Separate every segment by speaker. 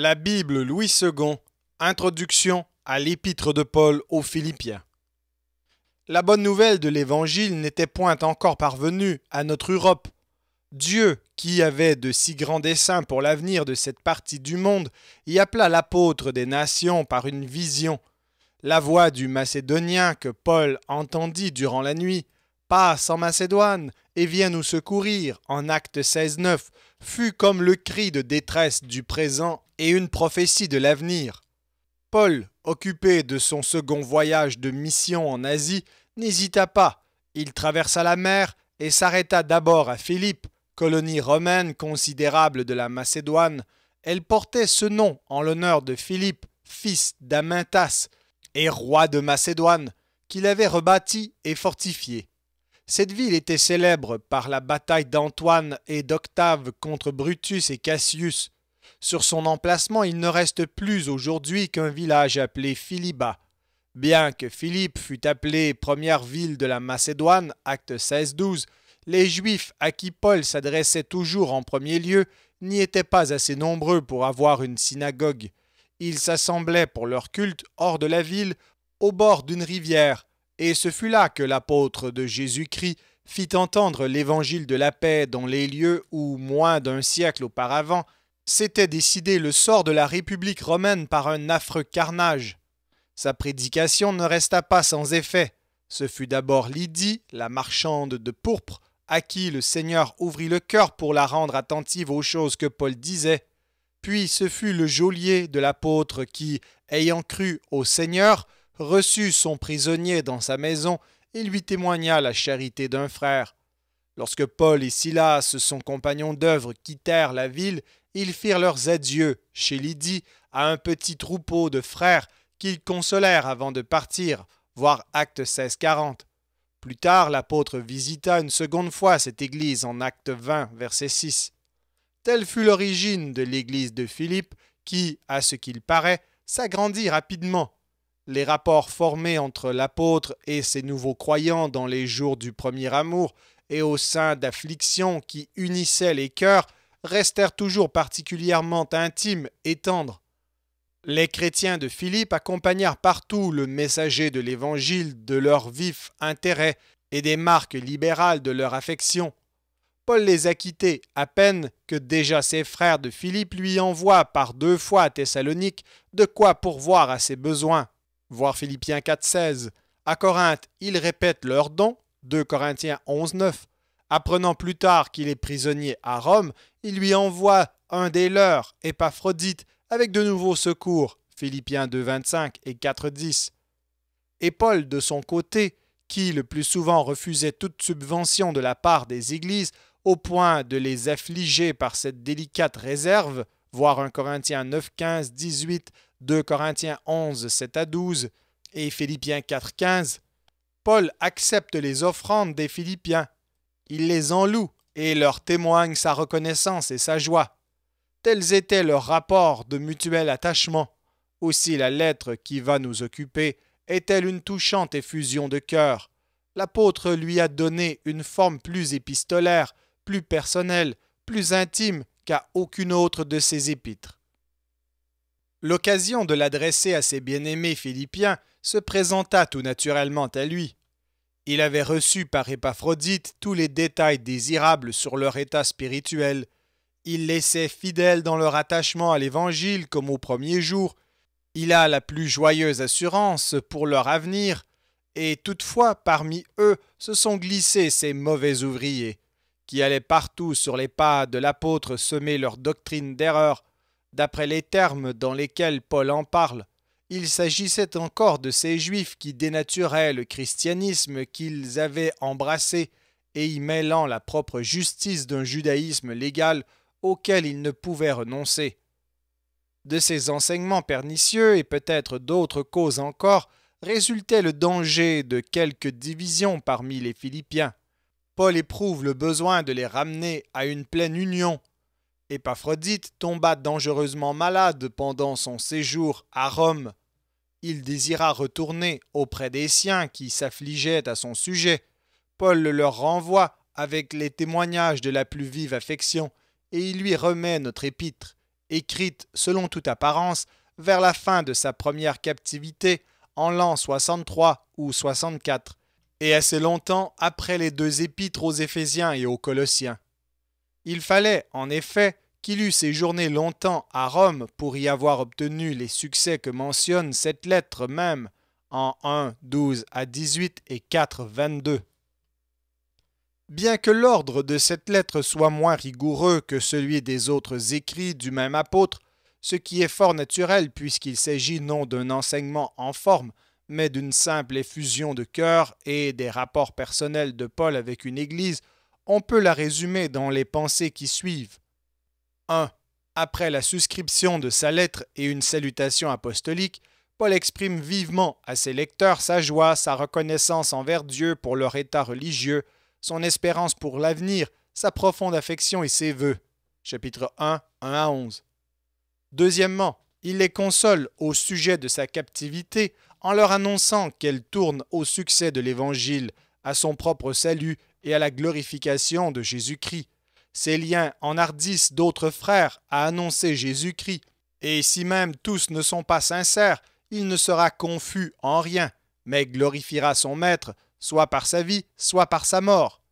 Speaker 1: La Bible Louis II, Introduction à l'épître de Paul aux Philippiens. La bonne nouvelle de l'Évangile n'était point encore parvenue à notre Europe. Dieu, qui avait de si grands desseins pour l'avenir de cette partie du monde, y appela l'apôtre des nations par une vision. La voix du Macédonien que Paul entendit durant la nuit passe en Macédoine et vient nous secourir en Acte 9, fut comme le cri de détresse du présent et une prophétie de l'avenir. Paul, occupé de son second voyage de mission en Asie, n'hésita pas. Il traversa la mer et s'arrêta d'abord à Philippe, colonie romaine considérable de la Macédoine. Elle portait ce nom en l'honneur de Philippe, fils d'Amintas, et roi de Macédoine, qu'il avait rebâti et fortifié. Cette ville était célèbre par la bataille d'Antoine et d'Octave contre Brutus et Cassius. Sur son emplacement, il ne reste plus aujourd'hui qu'un village appelé Philiba. Bien que Philippe fût appelé première ville de la Macédoine, acte 16-12, les Juifs à qui Paul s'adressait toujours en premier lieu n'y étaient pas assez nombreux pour avoir une synagogue. Ils s'assemblaient pour leur culte hors de la ville, au bord d'une rivière, et ce fut là que l'apôtre de Jésus-Christ fit entendre l'évangile de la paix dans les lieux où, moins d'un siècle auparavant, s'était décidé le sort de la République romaine par un affreux carnage. Sa prédication ne resta pas sans effet. Ce fut d'abord Lydie, la marchande de pourpre, à qui le Seigneur ouvrit le cœur pour la rendre attentive aux choses que Paul disait. Puis ce fut le geôlier de l'apôtre qui, ayant cru au Seigneur, reçut son prisonnier dans sa maison et lui témoigna la charité d'un frère. Lorsque Paul et Silas, son compagnon d'œuvre, quittèrent la ville, ils firent leurs adieux chez Lydie à un petit troupeau de frères qu'ils consolèrent avant de partir, voir Acte 16 40. Plus tard, l'apôtre visita une seconde fois cette église en Acte 20, verset 6. Telle fut l'origine de l'église de Philippe, qui, à ce qu'il paraît, s'agrandit rapidement les rapports formés entre l'apôtre et ses nouveaux croyants dans les jours du premier amour et au sein d'afflictions qui unissaient les cœurs restèrent toujours particulièrement intimes et tendres. Les chrétiens de Philippe accompagnèrent partout le messager de l'Évangile de leur vif intérêt et des marques libérales de leur affection. Paul les a quittés à peine que déjà ses frères de Philippe lui envoient par deux fois à Thessalonique de quoi pourvoir à ses besoins voir Philippiens 4.16. À Corinthe, ils répètent leurs dons, 2 Corinthiens 11.9. Apprenant plus tard qu'il est prisonnier à Rome, il lui envoie un des leurs, Épaphrodite, avec de nouveaux secours, Philippiens 2.25 et 4.10. Et Paul, de son côté, qui le plus souvent refusait toute subvention de la part des églises, au point de les affliger par cette délicate réserve, voir 1 Corinthiens 9, 18, 2 Corinthiens 11, 7 à 12 et Philippiens 4, 15, Paul accepte les offrandes des Philippiens. Il les enloue et leur témoigne sa reconnaissance et sa joie. Tels étaient leurs rapports de mutuel attachement. Aussi la lettre qui va nous occuper est-elle une touchante effusion de cœur. L'apôtre lui a donné une forme plus épistolaire, plus personnelle, plus intime qu'à aucune autre de ses épîtres. L'occasion de l'adresser à ses bien-aimés Philippiens se présenta tout naturellement à lui. Il avait reçu par Épaphrodite tous les détails désirables sur leur état spirituel. Il laissait fidèles dans leur attachement à l'Évangile comme au premier jour. Il a la plus joyeuse assurance pour leur avenir. Et toutefois, parmi eux se sont glissés ces mauvais ouvriers, qui allaient partout sur les pas de l'apôtre semer leur doctrine d'erreur D'après les termes dans lesquels Paul en parle, il s'agissait encore de ces juifs qui dénaturaient le christianisme qu'ils avaient embrassé et y mêlant la propre justice d'un judaïsme légal auquel ils ne pouvaient renoncer. De ces enseignements pernicieux et peut-être d'autres causes encore résultait le danger de quelques divisions parmi les Philippiens. Paul éprouve le besoin de les ramener à une pleine union Épaphrodite tomba dangereusement malade pendant son séjour à Rome. Il désira retourner auprès des siens qui s'affligeaient à son sujet. Paul le leur renvoie avec les témoignages de la plus vive affection, et il lui remet notre épître, écrite selon toute apparence vers la fin de sa première captivité en l'an 63 ou 64, et assez longtemps après les deux épîtres aux Éphésiens et aux Colossiens. Il fallait, en effet, qu'il eût séjourné longtemps à Rome pour y avoir obtenu les succès que mentionne cette lettre même en 1, 12 à 18 et 4, 22. Bien que l'ordre de cette lettre soit moins rigoureux que celui des autres écrits du même apôtre, ce qui est fort naturel puisqu'il s'agit non d'un enseignement en forme, mais d'une simple effusion de cœur et des rapports personnels de Paul avec une Église, on peut la résumer dans les pensées qui suivent. 1. Après la souscription de sa lettre et une salutation apostolique, Paul exprime vivement à ses lecteurs sa joie, sa reconnaissance envers Dieu pour leur état religieux, son espérance pour l'avenir, sa profonde affection et ses vœux. Chapitre 1, 1 à 11. Deuxièmement, il les console au sujet de sa captivité en leur annonçant qu'elle tourne au succès de l'Évangile, à son propre salut et à la glorification de Jésus-Christ. Ces liens enhardissent d'autres frères à annoncer Jésus-Christ, et si même tous ne sont pas sincères, il ne sera confus en rien, mais glorifiera son Maître, soit par sa vie, soit par sa mort.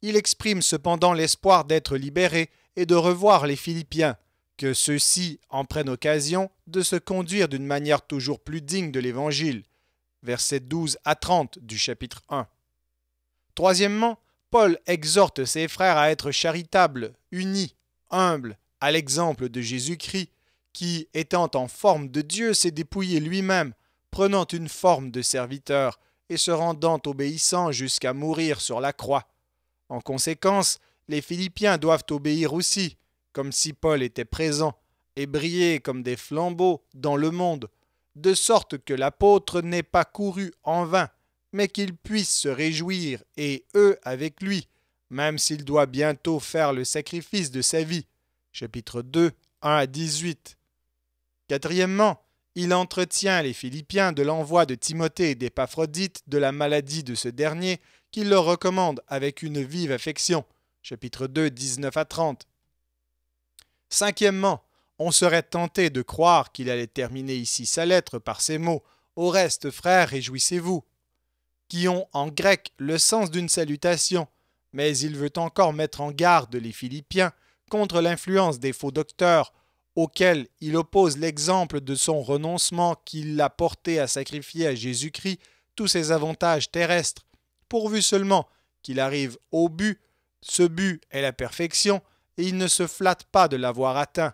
Speaker 1: Il exprime cependant l'espoir d'être libéré et de revoir les Philippiens, que ceux-ci en prennent occasion de se conduire d'une manière toujours plus digne de l'Évangile. Versets 12 à 30 du chapitre 1. Troisièmement, Paul exhorte ses frères à être charitables, unis, humbles, à l'exemple de Jésus-Christ, qui, étant en forme de Dieu, s'est dépouillé lui-même, prenant une forme de serviteur, et se rendant obéissant jusqu'à mourir sur la croix. En conséquence, les Philippiens doivent obéir aussi, comme si Paul était présent, et briller comme des flambeaux dans le monde, de sorte que l'apôtre n'ait pas couru en vain mais qu'il puisse se réjouir et eux avec lui, même s'il doit bientôt faire le sacrifice de sa vie. Chapitre 2, 1 à 18. Quatrièmement, il entretient les Philippiens de l'envoi de Timothée et d'Épaphrodite de la maladie de ce dernier, qu'il leur recommande avec une vive affection. Chapitre 2, 19 à 30. Cinquièmement, on serait tenté de croire qu'il allait terminer ici sa lettre par ces mots Au reste, frères, réjouissez-vous qui ont en grec le sens d'une salutation, mais il veut encore mettre en garde les Philippiens contre l'influence des faux docteurs, auxquels il oppose l'exemple de son renoncement qui l'a porté à sacrifier à Jésus-Christ tous ses avantages terrestres, pourvu seulement qu'il arrive au but, ce but est la perfection, et il ne se flatte pas de l'avoir atteint.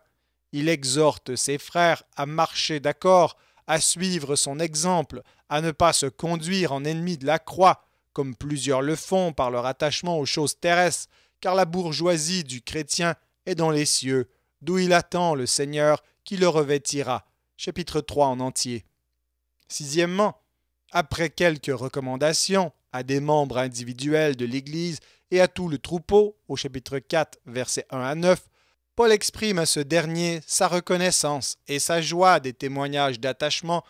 Speaker 1: Il exhorte ses frères à marcher d'accord à suivre son exemple, à ne pas se conduire en ennemi de la croix, comme plusieurs le font par leur attachement aux choses terrestres, car la bourgeoisie du chrétien est dans les cieux, d'où il attend le Seigneur qui le revêtira. Chapitre 3 en entier. Sixièmement, après quelques recommandations à des membres individuels de l'Église et à tout le troupeau, au chapitre 4, versets 1 à 9, Paul exprime à ce dernier sa reconnaissance et sa joie des témoignages d'attachement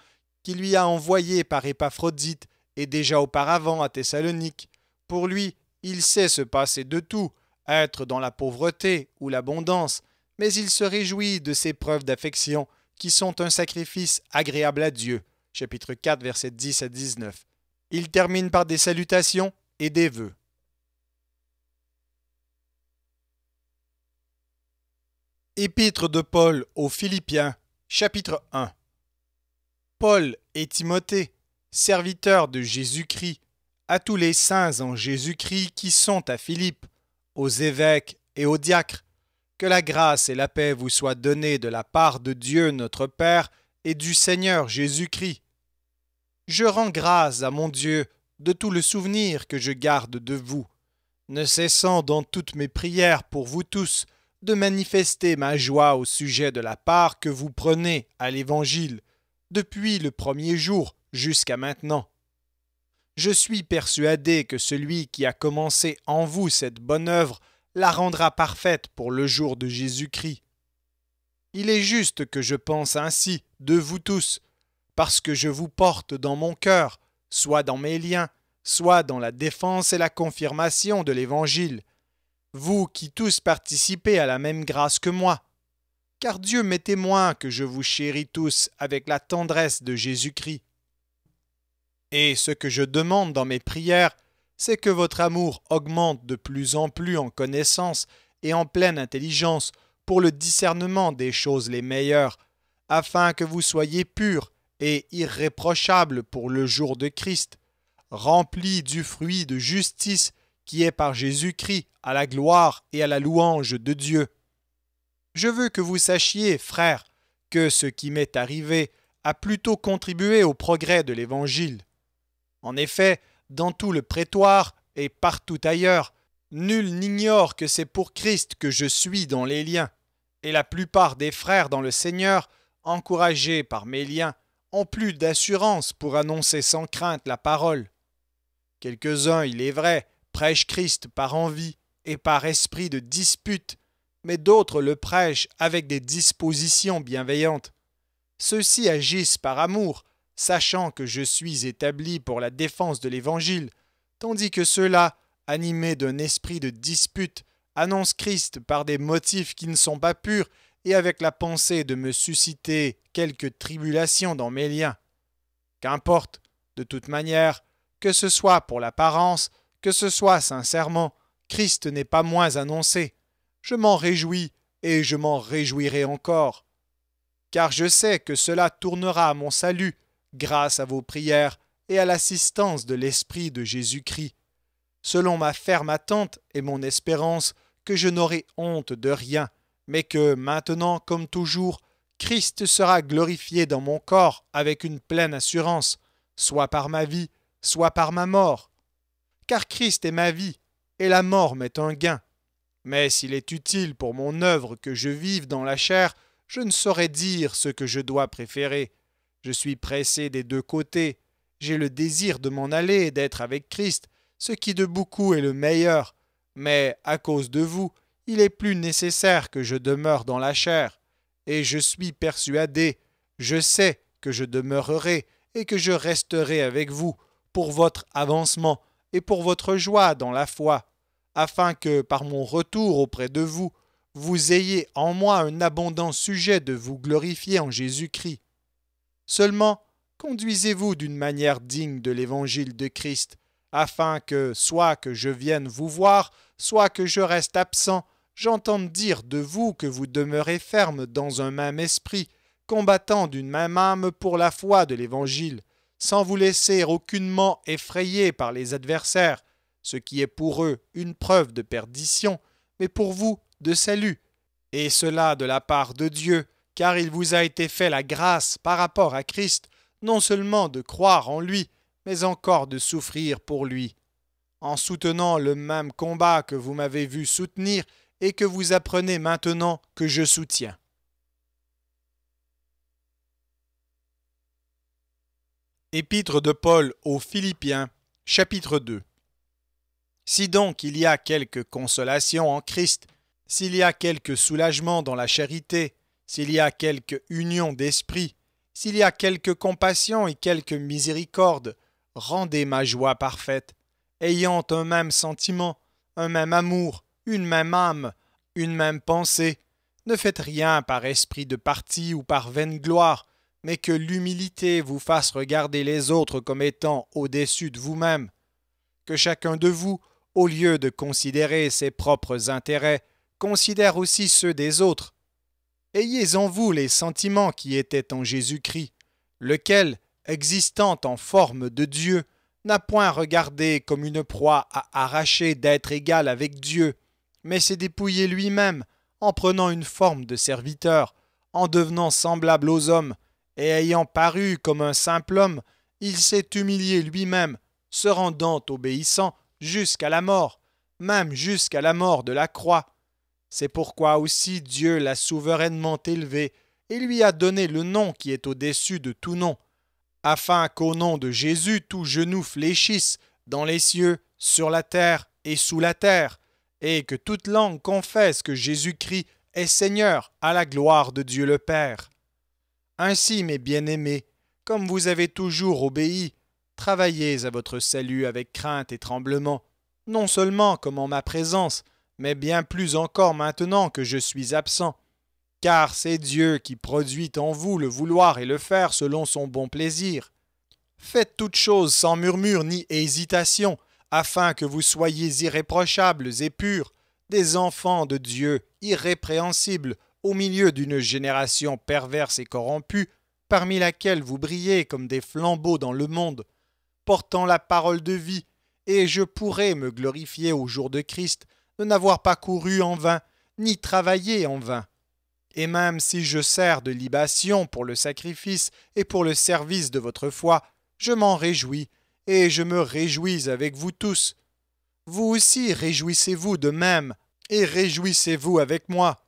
Speaker 1: qu'il lui a envoyés par Épaphrodite et déjà auparavant à Thessalonique. Pour lui, il sait se passer de tout, être dans la pauvreté ou l'abondance, mais il se réjouit de ces preuves d'affection qui sont un sacrifice agréable à Dieu. Chapitre 4, versets 10 à 19. Il termine par des salutations et des vœux. Épître de Paul aux Philippiens, chapitre 1 Paul et Timothée, serviteurs de Jésus-Christ, à tous les saints en Jésus-Christ qui sont à Philippe, aux évêques et aux diacres, que la grâce et la paix vous soient données de la part de Dieu notre Père et du Seigneur Jésus-Christ. Je rends grâce à mon Dieu de tout le souvenir que je garde de vous, ne cessant dans toutes mes prières pour vous tous, de manifester ma joie au sujet de la part que vous prenez à l'Évangile, depuis le premier jour jusqu'à maintenant. Je suis persuadé que celui qui a commencé en vous cette bonne œuvre la rendra parfaite pour le jour de Jésus-Christ. Il est juste que je pense ainsi de vous tous, parce que je vous porte dans mon cœur, soit dans mes liens, soit dans la défense et la confirmation de l'Évangile, vous qui tous participez à la même grâce que moi. Car Dieu m'est témoin que je vous chéris tous avec la tendresse de Jésus-Christ. Et ce que je demande dans mes prières, c'est que votre amour augmente de plus en plus en connaissance et en pleine intelligence pour le discernement des choses les meilleures, afin que vous soyez purs et irréprochables pour le jour de Christ, remplis du fruit de justice qui est par Jésus-Christ à la gloire et à la louange de Dieu. Je veux que vous sachiez, frères, que ce qui m'est arrivé a plutôt contribué au progrès de l'Évangile. En effet, dans tout le prétoire et partout ailleurs, nul n'ignore que c'est pour Christ que je suis dans les liens, et la plupart des frères dans le Seigneur, encouragés par mes liens, ont plus d'assurance pour annoncer sans crainte la parole. Quelques-uns, il est vrai, prêchent Christ par envie et par esprit de dispute, mais d'autres le prêchent avec des dispositions bienveillantes. Ceux-ci agissent par amour, sachant que je suis établi pour la défense de l'Évangile, tandis que ceux-là, animés d'un esprit de dispute, annoncent Christ par des motifs qui ne sont pas purs et avec la pensée de me susciter quelque tribulation dans mes liens. Qu'importe, de toute manière, que ce soit pour l'apparence, que ce soit sincèrement, Christ n'est pas moins annoncé. Je m'en réjouis et je m'en réjouirai encore. Car je sais que cela tournera à mon salut grâce à vos prières et à l'assistance de l'Esprit de Jésus-Christ, selon ma ferme attente et mon espérance que je n'aurai honte de rien, mais que maintenant, comme toujours, Christ sera glorifié dans mon corps avec une pleine assurance, soit par ma vie, soit par ma mort car Christ est ma vie, et la mort m'est un gain. Mais s'il est utile pour mon œuvre que je vive dans la chair, je ne saurais dire ce que je dois préférer. Je suis pressé des deux côtés. J'ai le désir de m'en aller et d'être avec Christ, ce qui de beaucoup est le meilleur. Mais à cause de vous, il est plus nécessaire que je demeure dans la chair. Et je suis persuadé, je sais que je demeurerai et que je resterai avec vous pour votre avancement et pour votre joie dans la foi, afin que par mon retour auprès de vous, vous ayez en moi un abondant sujet de vous glorifier en Jésus-Christ. Seulement, conduisez-vous d'une manière digne de l'évangile de Christ, afin que, soit que je vienne vous voir, soit que je reste absent, j'entende dire de vous que vous demeurez ferme dans un même esprit, combattant d'une même âme pour la foi de l'Évangile, sans vous laisser aucunement effrayer par les adversaires, ce qui est pour eux une preuve de perdition, mais pour vous de salut, et cela de la part de Dieu, car il vous a été fait la grâce par rapport à Christ, non seulement de croire en lui, mais encore de souffrir pour lui. En soutenant le même combat que vous m'avez vu soutenir et que vous apprenez maintenant que je soutiens. Épître de Paul aux Philippiens, chapitre 2. Si donc il y a quelque consolation en Christ, s'il y a quelque soulagement dans la charité, s'il y a quelque union d'esprit, s'il y a quelque compassion et quelque miséricorde, rendez ma joie parfaite, ayant un même sentiment, un même amour, une même âme, une même pensée. Ne faites rien par esprit de parti ou par vaine gloire, mais que l'humilité vous fasse regarder les autres comme étant au-dessus de vous-même, que chacun de vous, au lieu de considérer ses propres intérêts, considère aussi ceux des autres. Ayez en vous les sentiments qui étaient en Jésus-Christ, lequel, existant en forme de Dieu, n'a point regardé comme une proie à arracher d'être égal avec Dieu, mais s'est dépouillé lui-même en prenant une forme de serviteur, en devenant semblable aux hommes, et ayant paru comme un simple homme, il s'est humilié lui-même, se rendant obéissant jusqu'à la mort, même jusqu'à la mort de la croix. C'est pourquoi aussi Dieu l'a souverainement élevé et lui a donné le nom qui est au-dessus de tout nom, afin qu'au nom de Jésus tout genou fléchisse dans les cieux, sur la terre et sous la terre, et que toute langue confesse que Jésus-Christ est Seigneur à la gloire de Dieu le Père. Ainsi, mes bien-aimés, comme vous avez toujours obéi, travaillez à votre salut avec crainte et tremblement, non seulement comme en ma présence, mais bien plus encore maintenant que je suis absent. Car c'est Dieu qui produit en vous le vouloir et le faire selon son bon plaisir. Faites toutes choses sans murmure ni hésitation, afin que vous soyez irréprochables et purs, des enfants de Dieu, irrépréhensibles, au milieu d'une génération perverse et corrompue, parmi laquelle vous brillez comme des flambeaux dans le monde, portant la parole de vie, et je pourrais me glorifier au jour de Christ de n'avoir pas couru en vain, ni travaillé en vain. Et même si je sers de libation pour le sacrifice et pour le service de votre foi, je m'en réjouis, et je me réjouis avec vous tous. Vous aussi réjouissez-vous de même, et réjouissez-vous avec moi.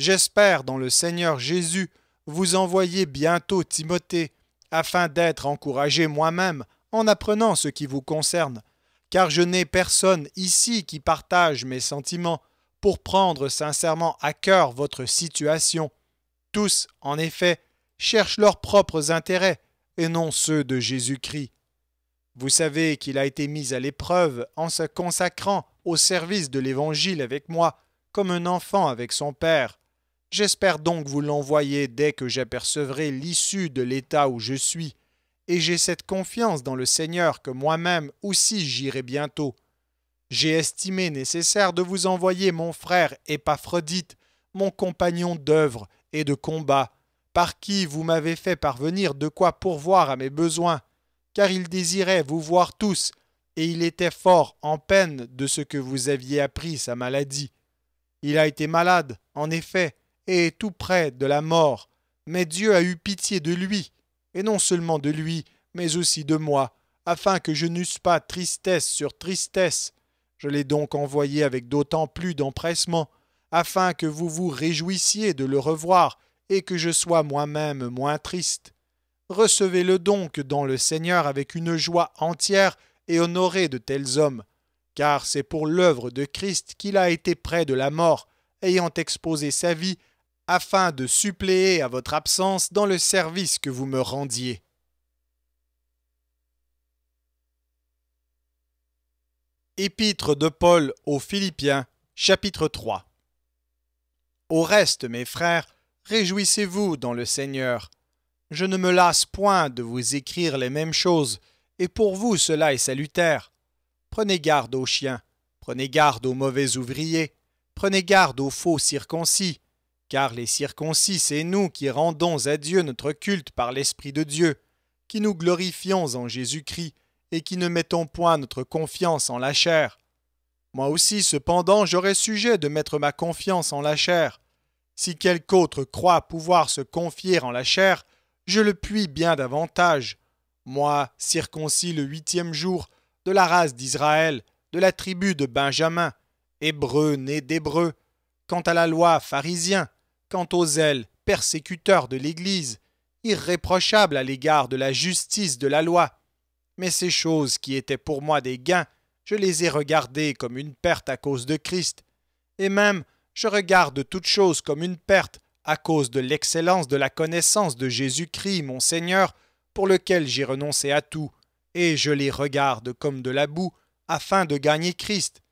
Speaker 1: J'espère dans le Seigneur Jésus vous envoyer bientôt Timothée, afin d'être encouragé moi-même en apprenant ce qui vous concerne, car je n'ai personne ici qui partage mes sentiments pour prendre sincèrement à cœur votre situation. Tous, en effet, cherchent leurs propres intérêts et non ceux de Jésus-Christ. Vous savez qu'il a été mis à l'épreuve en se consacrant au service de l'Évangile avec moi, comme un enfant avec son Père. J'espère donc vous l'envoyer dès que j'apercevrai l'issue de l'état où je suis, et j'ai cette confiance dans le Seigneur que moi-même aussi j'irai bientôt. J'ai estimé nécessaire de vous envoyer mon frère Épaphrodite, mon compagnon d'œuvre et de combat, par qui vous m'avez fait parvenir de quoi pourvoir à mes besoins, car il désirait vous voir tous, et il était fort en peine de ce que vous aviez appris sa maladie. Il a été malade, en effet, et tout près de la mort. Mais Dieu a eu pitié de lui, et non seulement de lui, mais aussi de moi, afin que je n'eusse pas tristesse sur tristesse. Je l'ai donc envoyé avec d'autant plus d'empressement, afin que vous vous réjouissiez de le revoir, et que je sois moi-même moins triste. Recevez-le donc dans le Seigneur avec une joie entière et honoré de tels hommes, car c'est pour l'œuvre de Christ qu'il a été près de la mort, ayant exposé sa vie afin de suppléer à votre absence dans le service que vous me rendiez. Épître de Paul aux Philippiens, chapitre 3 Au reste, mes frères, réjouissez-vous dans le Seigneur. Je ne me lasse point de vous écrire les mêmes choses, et pour vous cela est salutaire. Prenez garde aux chiens, prenez garde aux mauvais ouvriers, prenez garde aux faux circoncis, car les circoncis, c'est nous qui rendons à Dieu notre culte par l'Esprit de Dieu, qui nous glorifions en Jésus-Christ, et qui ne mettons point notre confiance en la chair. Moi aussi, cependant, j'aurais sujet de mettre ma confiance en la chair. Si quelque autre croit pouvoir se confier en la chair, je le puis bien davantage. Moi, circoncis le huitième jour, de la race d'Israël, de la tribu de Benjamin, hébreu né d'hébreu, quant à la loi pharisien, Quant aux ailes persécuteurs de l'Église, irréprochables à l'égard de la justice de la loi, mais ces choses qui étaient pour moi des gains, je les ai regardées comme une perte à cause de Christ, et même je regarde toutes choses comme une perte à cause de l'excellence de la connaissance de Jésus-Christ, mon Seigneur, pour lequel j'ai renoncé à tout, et je les regarde comme de la boue, afin de gagner Christ,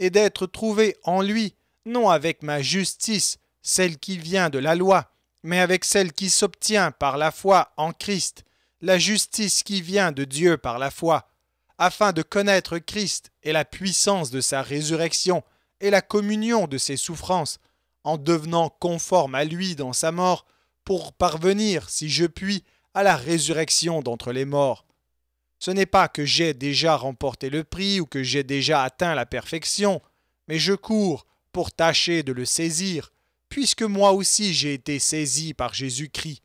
Speaker 1: et d'être trouvé en lui, non avec ma justice, celle qui vient de la loi, mais avec celle qui s'obtient par la foi en Christ, la justice qui vient de Dieu par la foi, afin de connaître Christ et la puissance de sa résurrection et la communion de ses souffrances, en devenant conforme à lui dans sa mort, pour parvenir, si je puis, à la résurrection d'entre les morts. Ce n'est pas que j'ai déjà remporté le prix ou que j'ai déjà atteint la perfection, mais je cours pour tâcher de le saisir, puisque moi aussi j'ai été saisi par Jésus-Christ.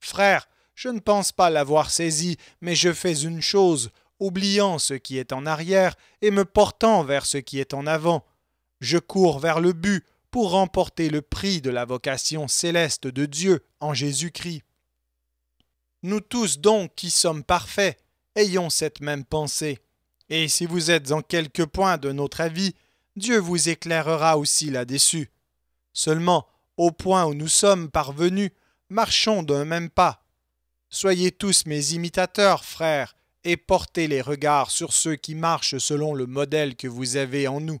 Speaker 1: Frère, je ne pense pas l'avoir saisi, mais je fais une chose, oubliant ce qui est en arrière et me portant vers ce qui est en avant. Je cours vers le but pour remporter le prix de la vocation céleste de Dieu en Jésus-Christ. Nous tous donc qui sommes parfaits, ayons cette même pensée. Et si vous êtes en quelque point de notre avis, Dieu vous éclairera aussi là-dessus. Seulement, au point où nous sommes parvenus, marchons d'un même pas. Soyez tous mes imitateurs, frères, et portez les regards sur ceux qui marchent selon le modèle que vous avez en nous.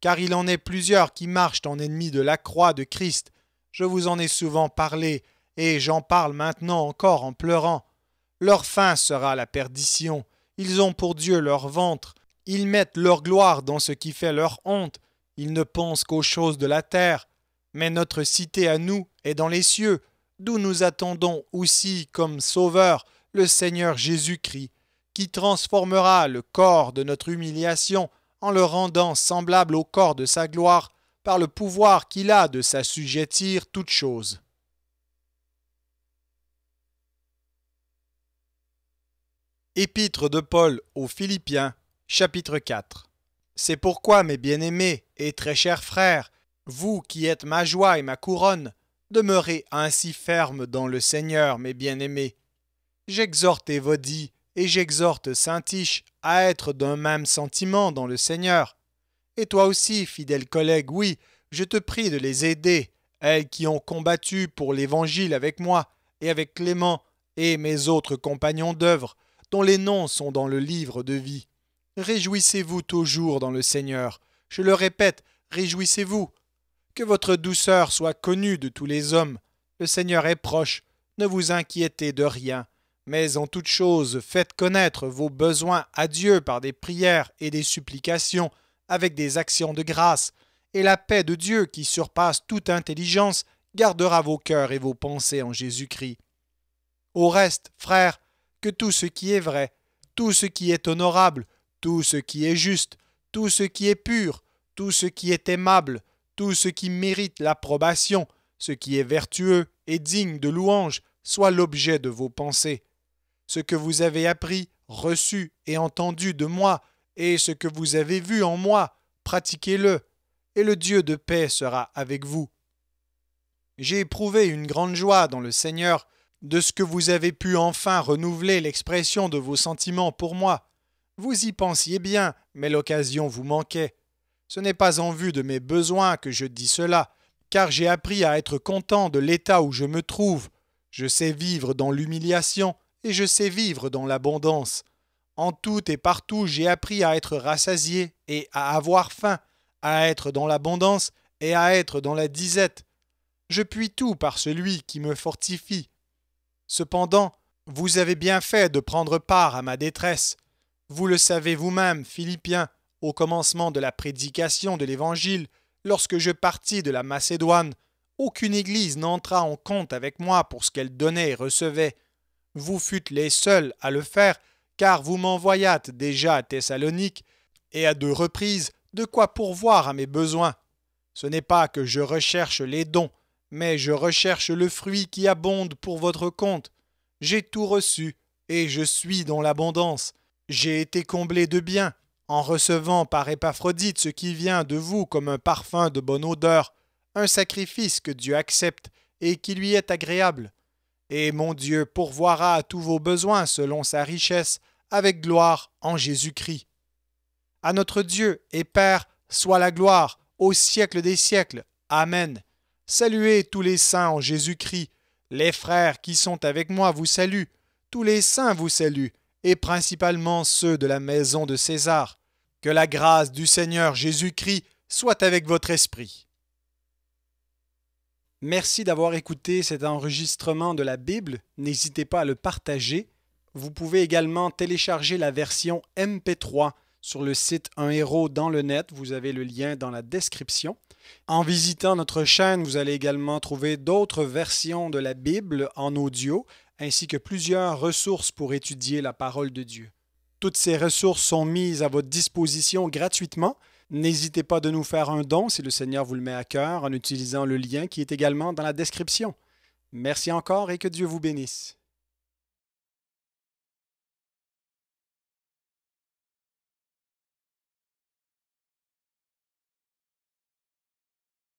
Speaker 1: Car il en est plusieurs qui marchent en ennemis de la croix de Christ. Je vous en ai souvent parlé, et j'en parle maintenant encore en pleurant. Leur fin sera la perdition. Ils ont pour Dieu leur ventre. Ils mettent leur gloire dans ce qui fait leur honte. Ils ne pensent qu'aux choses de la terre. Mais notre cité à nous est dans les cieux, d'où nous attendons aussi comme Sauveur le Seigneur Jésus-Christ, qui transformera le corps de notre humiliation en le rendant semblable au corps de sa gloire par le pouvoir qu'il a de s'assujettir toutes choses. Épître de Paul aux Philippiens, chapitre 4 C'est pourquoi, mes bien-aimés et très chers frères, vous qui êtes ma joie et ma couronne, demeurez ainsi ferme dans le Seigneur, mes bien-aimés. J'exhorte Évodie et j'exhorte Saint-Tiche à être d'un même sentiment dans le Seigneur. Et toi aussi, fidèle collègue, oui, je te prie de les aider, elles qui ont combattu pour l'Évangile avec moi et avec Clément et mes autres compagnons d'œuvre, dont les noms sont dans le livre de vie. Réjouissez-vous toujours dans le Seigneur. Je le répète, réjouissez-vous. Que votre douceur soit connue de tous les hommes. Le Seigneur est proche. Ne vous inquiétez de rien. Mais en toute chose, faites connaître vos besoins à Dieu par des prières et des supplications, avec des actions de grâce. Et la paix de Dieu, qui surpasse toute intelligence, gardera vos cœurs et vos pensées en Jésus-Christ. Au reste, frères, que tout ce qui est vrai, tout ce qui est honorable, tout ce qui est juste, tout ce qui est pur, tout ce qui est aimable, tout ce qui mérite l'approbation, ce qui est vertueux et digne de louange, soit l'objet de vos pensées. Ce que vous avez appris, reçu et entendu de moi, et ce que vous avez vu en moi, pratiquez-le, et le Dieu de paix sera avec vous. J'ai éprouvé une grande joie dans le Seigneur de ce que vous avez pu enfin renouveler l'expression de vos sentiments pour moi. Vous y pensiez bien, mais l'occasion vous manquait. Ce n'est pas en vue de mes besoins que je dis cela, car j'ai appris à être content de l'état où je me trouve. Je sais vivre dans l'humiliation et je sais vivre dans l'abondance. En tout et partout, j'ai appris à être rassasié et à avoir faim, à être dans l'abondance et à être dans la disette. Je puis tout par celui qui me fortifie. Cependant, vous avez bien fait de prendre part à ma détresse. Vous le savez vous-même, Philippiens, au commencement de la prédication de l'Évangile, lorsque je partis de la Macédoine, aucune Église n'entra en compte avec moi pour ce qu'elle donnait et recevait. Vous fûtes les seuls à le faire, car vous m'envoyâtes déjà à Thessalonique, et à deux reprises, de quoi pourvoir à mes besoins. Ce n'est pas que je recherche les dons, mais je recherche le fruit qui abonde pour votre compte. J'ai tout reçu, et je suis dans l'abondance. J'ai été comblé de biens, en recevant par Épaphrodite ce qui vient de vous comme un parfum de bonne odeur, un sacrifice que Dieu accepte et qui lui est agréable. Et mon Dieu pourvoira à tous vos besoins selon sa richesse, avec gloire en Jésus-Christ. À notre Dieu et Père soit la gloire au siècle des siècles. Amen. Saluez tous les saints en Jésus-Christ. Les frères qui sont avec moi vous saluent. Tous les saints vous saluent et principalement ceux de la maison de César. Que la grâce du Seigneur Jésus-Christ soit avec votre esprit. Merci d'avoir écouté cet enregistrement de la Bible. N'hésitez pas à le partager. Vous pouvez également télécharger la version MP3 sur le site Un Héros dans le net. Vous avez le lien dans la description. En visitant notre chaîne, vous allez également trouver d'autres versions de la Bible en audio ainsi que plusieurs ressources pour étudier la parole de Dieu. Toutes ces ressources sont mises à votre disposition gratuitement. N'hésitez pas de nous faire un don si le Seigneur vous le met à cœur en utilisant le lien qui est également dans la description. Merci encore et que Dieu vous bénisse.